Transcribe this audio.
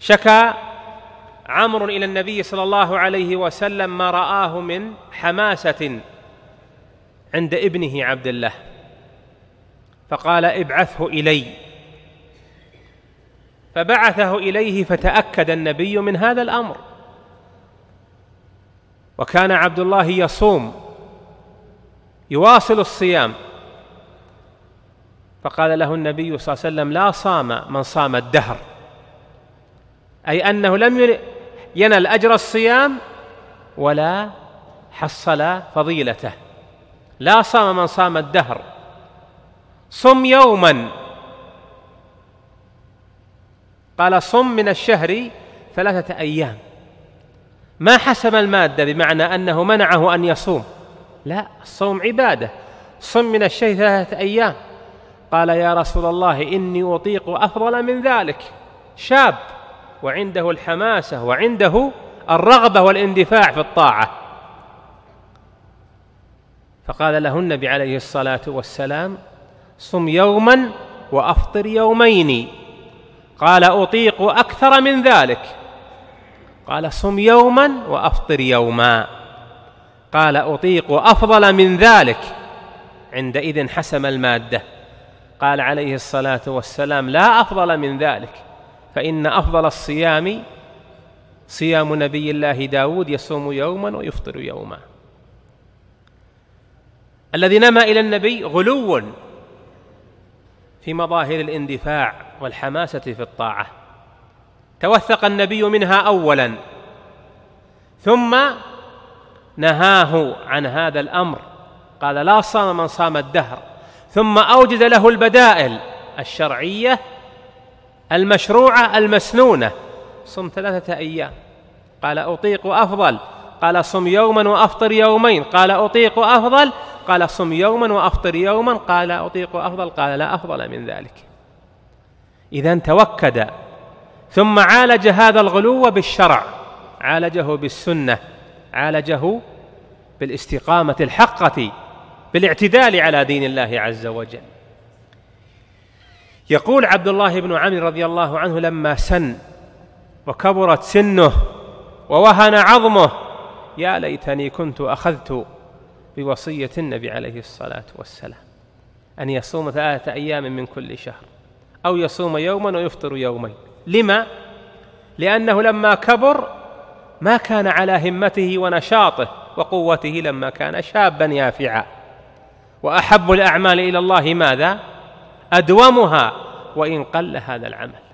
شكا عمرو الى النبي صلى الله عليه وسلم ما راه من حماسه عند ابنه عبد الله فقال ابعثه الي فبعثه اليه فتاكد النبي من هذا الامر وكان عبد الله يصوم يواصل الصيام فقال له النبي صلى الله عليه وسلم لا صام من صام الدهر أي أنه لم ينل أجر الصيام ولا حصل فضيلته لا صام من صام الدهر صم يوما قال صم من الشهر ثلاثة أيام ما حسم المادة بمعنى أنه منعه أن يصوم لا الصوم عبادة صم من الشهر ثلاثة أيام قال يا رسول الله إني أطيق أفضل من ذلك شاب وعنده الحماسه وعنده الرغبه والاندفاع في الطاعه فقال له النبي عليه الصلاه والسلام صم يوما وافطر يومين قال اطيق اكثر من ذلك قال صم يوما وافطر يوما قال اطيق افضل من ذلك عندئذ حسم الماده قال عليه الصلاه والسلام لا افضل من ذلك فإن أفضل الصيام صيام نبي الله داود يصوم يوما ويفطر يوما الذي نما إلى النبي غلو في مظاهر الاندفاع والحماسة في الطاعة توثق النبي منها أولا ثم نهاه عن هذا الأمر قال لا صام من صام الدهر ثم أوجد له البدائل الشرعية المشروعة المسنونة صم ثلاثة أيام قال أطيق أفضل قال صم يوما وأفطر يومين قال أطيق أفضل قال صم يوما وأفطر يوما قال أطيق أفضل قال لا أفضل من ذلك إذا توكد ثم عالج هذا الغلو بالشرع عالجه بالسنة عالجه بالاستقامة الحقة بالاعتدال على دين الله عز وجل يقول عبد الله بن عمرو رضي الله عنه لما سن وكبرت سنه ووهن عظمه يا ليتني كنت اخذت بوصيه النبي عليه الصلاه والسلام ان يصوم ثلاثه ايام من كل شهر او يصوم يوما ويفطر يومين لما لانه لما كبر ما كان على همته ونشاطه وقوته لما كان شابا يافعا واحب الاعمال الى الله ماذا أدومها وإن قل هذا العمل